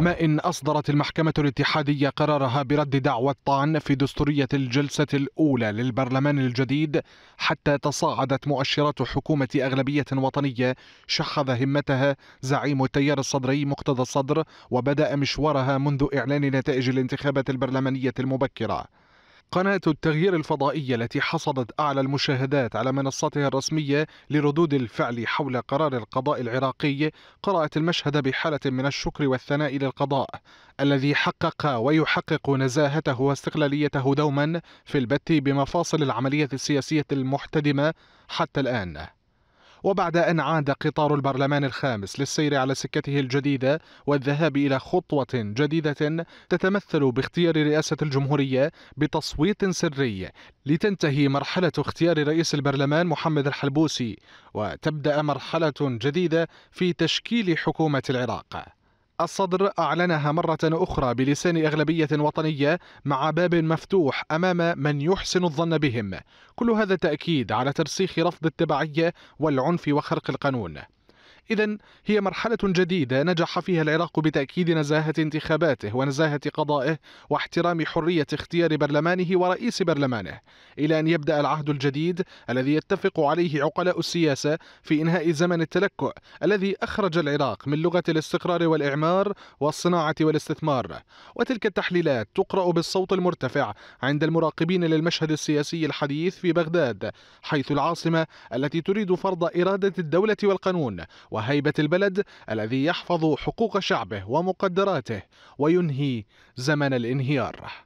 ما إن أصدرت المحكمة الاتحادية قرارها برد دعوى الطعن في دستورية الجلسة الأولى للبرلمان الجديد حتى تصاعدت مؤشرات حكومة أغلبية وطنية شحذ همتها زعيم التيار الصدري مقتدى الصدر وبدأ مشوارها منذ إعلان نتائج الانتخابات البرلمانية المبكرة قناة التغيير الفضائية التي حصدت أعلى المشاهدات على منصتها الرسمية لردود الفعل حول قرار القضاء العراقي قرأت المشهد بحالة من الشكر والثناء للقضاء الذي حقق ويحقق نزاهته واستقلاليته دوما في البت بمفاصل العملية السياسية المحتدمة حتى الآن وبعد أن عاد قطار البرلمان الخامس للسير على سكته الجديدة والذهاب إلى خطوة جديدة تتمثل باختيار رئاسة الجمهورية بتصويت سري لتنتهي مرحلة اختيار رئيس البرلمان محمد الحلبوسي وتبدأ مرحلة جديدة في تشكيل حكومة العراق الصدر أعلنها مرة أخرى بلسان أغلبية وطنية مع باب مفتوح أمام من يحسن الظن بهم كل هذا تأكيد على ترسيخ رفض التبعية والعنف وخرق القانون إذا هي مرحلة جديدة نجح فيها العراق بتأكيد نزاهة انتخاباته ونزاهة قضائه واحترام حرية اختيار برلمانه ورئيس برلمانه إلى أن يبدأ العهد الجديد الذي يتفق عليه عقلاء السياسة في إنهاء زمن التلكؤ الذي أخرج العراق من لغة الاستقرار والإعمار والصناعة والاستثمار وتلك التحليلات تقرأ بالصوت المرتفع عند المراقبين للمشهد السياسي الحديث في بغداد حيث العاصمة التي تريد فرض إرادة الدولة والقانون وهيبة البلد الذي يحفظ حقوق شعبه ومقدراته وينهي زمن الانهيار